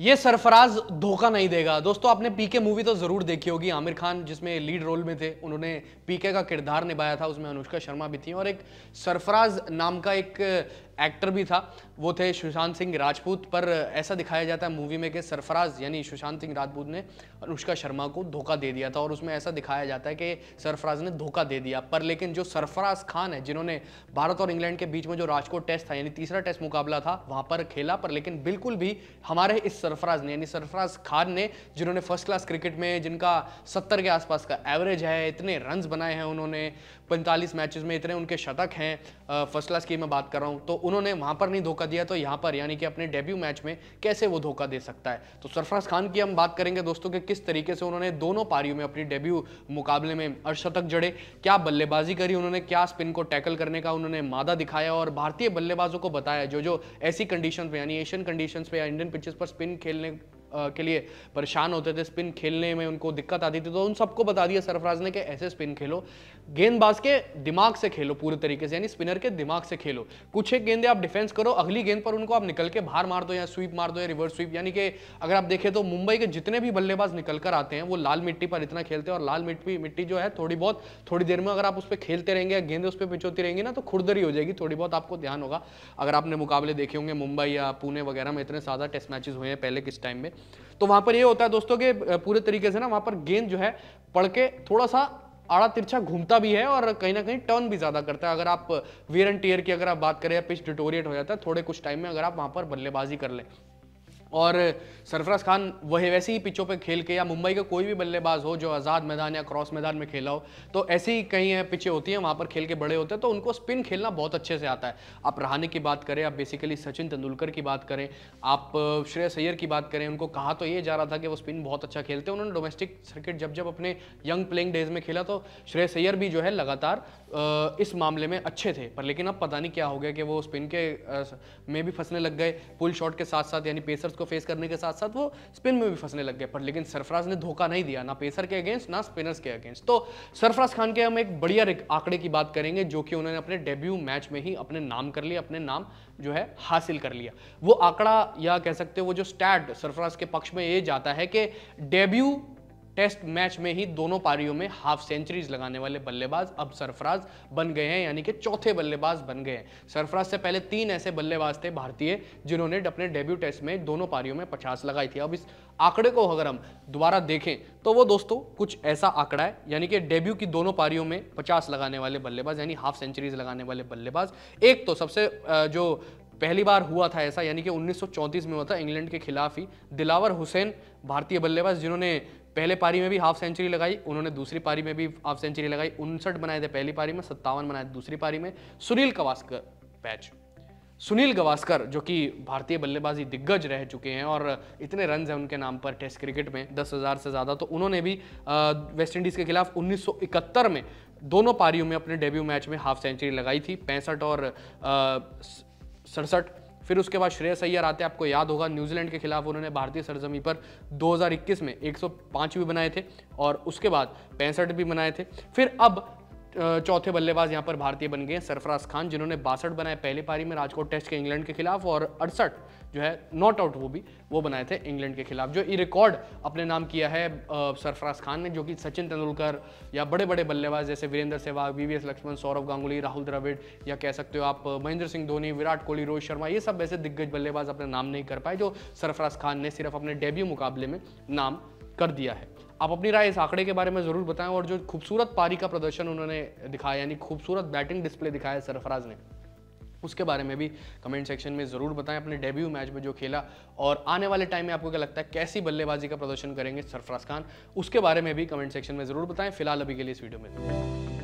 ये सरफराज धोखा नहीं देगा दोस्तों आपने पीके मूवी तो जरूर देखी होगी आमिर खान जिसमें लीड रोल में थे उन्होंने पीके का किरदार निभाया था उसमें अनुष्का शर्मा भी थी और एक सरफराज नाम का एक एक्टर भी था वो थे सुशांत सिंह राजपूत पर ऐसा दिखाया जाता है मूवी में कि सरफराज यानी सुशांत सिंह राजपूत ने अनुष्का शर्मा को धोखा दे दिया था और उसमें ऐसा दिखाया जाता है कि सरफराज ने धोखा दे दिया पर लेकिन जो सरफराज खान है जिन्होंने भारत और इंग्लैंड के बीच में जो राजकोट टेस्ट था यानी तीसरा टेस्ट मुकाबला था वहाँ पर खेला पर लेकिन बिल्कुल भी हमारे इस सरफराज ने यानी सरफराज खान ने जिन्होंने फर्स्ट क्लास क्रिकेट में जिनका सत्तर के आसपास का एवरेज है इतने रन बनाए हैं उन्होंने पैंतालीस मैचेज में इतने उनके शतक हैं फर्स्ट क्लास की मैं बात कर रहा हूँ तो उन्होंने वहाँ पर नहीं धोखा दिया तो यहाँ पर यानी कि अपने डेब्यू मैच में कैसे वो धोखा दे सकता है तो सरफराज खान की हम बात करेंगे दोस्तों कि किस तरीके से उन्होंने दोनों पारियों में अपनी डेब्यू मुकाबले में अर्शतक जड़े क्या बल्लेबाजी करी उन्होंने क्या स्पिन को टैकल करने का उन्होंने मादा दिखाया और भारतीय बल्लेबाजों को बताया जो जो ऐसी कंडीशन पर यानी एशियन कंडीशन पर या इंडियन पिचेस पर स्पिन खेलने के लिए परेशान होते थे स्पिन खेलने में उनको दिक्कत आती थी तो उन सबको बता दिया सरफराज ने कि ऐसे स्पिन खेलो गेंदबाज के दिमाग से खेलो पूरे तरीके से यानी स्पिनर के दिमाग से खेलो कुछ एक गेंदे आप डिफेंस करो अगली गेंद पर उनको आप निकल के बाहर मार दो या स्वीप मार दो या रिवर्स स्वीप यानी कि अगर आप देखें तो मुंबई के जितने भी बल्लेबाज निकल कर आते हैं वो लाल मिट्टी पर इतना खेलते हैं और लाल मिट्टी मिट्टी जो है थोड़ी बहुत थोड़ी देर में अगर आप उस पर खेलते रहेंगे या गेंदे उस पर पिचोती रहेंगी ना तो खुरदरी हो जाएगी थोड़ी बहुत आपको ध्यान होगा अगर आपने मुकाबले देखे होंगे मुंबई या पुणे वगैरह में इतने ज़्यादा टेस्ट मैचेज हुए हैं पहले किस टाइम में तो वहां पर ये होता है दोस्तों के पूरे तरीके से ना वहां पर गेंद जो है पढ़ के थोड़ा सा आड़ा तिरछा घूमता भी है और कहीं ना कहीं टर्न भी ज़्यादा करता है अगर आप वियर एंड टीयर की अगर आप बात करें या पिच डिटोरिएट हो जाता है थोड़े कुछ टाइम में अगर आप वहां पर बल्लेबाजी कर लें और सरफराज खान वह वैसे ही पिचों पे खेल के या मुंबई का कोई भी बल्लेबाज हो जो आज़ाद मैदान या क्रॉस मैदान में खेला हो तो ऐसे ही कई पिचें होती हैं वहाँ पर खेल के बड़े होते हैं तो उनको स्पिन खेलना बहुत अच्छे से आता है आप रहाने की बात करें आप बेसिकली सचिन तेंदुलकर की बात करें आप श्रेयस सैयर की बात करें उनको कहा तो ये जा रहा था कि वो स्पिन बहुत अच्छा खेलते हैं उन्होंने डोमेस्टिक सर्किट जब जब अपने यंग प्लेइंग डेज में खेला तो श्रेय सैयर भी जो है लगातार इस मामले में अच्छे थे पर लेकिन अब पता नहीं क्या हो गया कि वो स्पिन के में भी फंसने लग गए पुल शॉट के साथ साथ यानी पेसर्स को फेस करने के साथ साथ वो स्पिन में भी फंसने लग गए पर लेकिन सरफराज ने धोखा नहीं दिया ना पेसर के अगेंस्ट ना स्पिनर्स के अगेंस्ट तो सरफराज खान के हम एक बढ़िया आंकड़े की बात करेंगे जो कि उन्होंने अपने डेब्यू मैच में ही अपने नाम कर लिया अपने नाम जो है हासिल कर लिया वो आंकड़ा या कह सकते हो वो जो स्टैट सरफराज के पक्ष में ये जाता है कि डेब्यू टेस्ट मैच में ही दोनों पारियों में हाफ सेंचुरीज लगाने वाले बल्लेबाज अब सरफराज बन गए हैं यानी कि चौथे बल्लेबाज बन गए हैं सरफराज से पहले तीन ऐसे बल्लेबाज थे भारतीय जिन्होंने अपने डेब्यू टेस्ट में दोनों पारियों में पचास लगाई थी अब इस आंकड़े को अगर हम दोबारा देखें तो वो दोस्तों कुछ ऐसा आंकड़ा है यानी कि डेब्यू की दोनों पारियों में पचास लगाने वाले बल्लेबाज यानी हाफ सेंचुरीज लगाने वाले बल्लेबाज एक तो सबसे जो पहली बार हुआ था ऐसा यानी कि 1934 में हुआ था इंग्लैंड के खिलाफ ही दिलावर हुसैन भारतीय बल्लेबाज जिन्होंने पहले पारी में भी हाफ सेंचुरी लगाई उन्होंने दूसरी पारी में भी हाफ सेंचुरी लगाई उनसठ बनाए थे पहली पारी में सत्तावन बनाए थे दूसरी पारी में सुनील गवास्कर पैच सुनील गवास्कर जो कि भारतीय बल्लेबाजी दिग्गज रह चुके हैं और इतने रन हैं उनके नाम पर टेस्ट क्रिकेट में दस हज़ार से ज़्यादा तो उन्होंने भी वेस्ट इंडीज़ के खिलाफ 1971 में दोनों पारियों में अपने डेब्यू मैच में हाफ सेंचुरी लगाई थी पैंसठ और सड़सठ फिर उसके बाद श्रेयस अय्यर आते आपको याद होगा न्यूजीलैंड के खिलाफ उन्होंने भारतीय सरजमी पर 2021 में 105 भी बनाए थे और उसके बाद पैंसठ भी बनाए थे फिर अब चौथे बल्लेबाज यहाँ पर भारतीय बन गए सरफराज खान जिन्होंने बासठ बनाए पहली पारी में राजकोट टेस्ट के इंग्लैंड के खिलाफ और अड़सठ जो है नॉट आउट वो भी वो बनाए थे इंग्लैंड के खिलाफ जो ये रिकॉर्ड अपने नाम किया है सरफराज खान ने जो कि सचिन तेंदुलकर या बड़े बड़े बल्लेबाज जैसे वीरेंद्र सहवाग वी लक्ष्मण सौरभ गांगुली राहुल द्रविड़ या कह सकते हो आप महेंद्र सिंह धोनी विराट कोहली रोहित शर्मा ये सब ऐसे दिग्गज बल्लेबाज अपने नाम नहीं कर पाए जो सरफराज खान ने सिर्फ अपने डेब्यू मुकाबले में नाम कर दिया है आप अपनी राय इस आंकड़े के बारे में ज़रूर बताएं और जो खूबसूरत पारी का प्रदर्शन उन्होंने दिखाया यानी खूबसूरत बैटिंग डिस्प्ले दिखाया सरफराज ने उसके बारे में भी कमेंट सेक्शन में ज़रूर बताएं अपने डेब्यू मैच में जो खेला और आने वाले टाइम में आपको क्या लगता है कैसी बल्लेबाजी का प्रदर्शन करेंगे सरफराज खान उसके बारे में भी कमेंट सेक्शन में ज़रूर बताएं फिलहाल अभी के लिए इस वीडियो में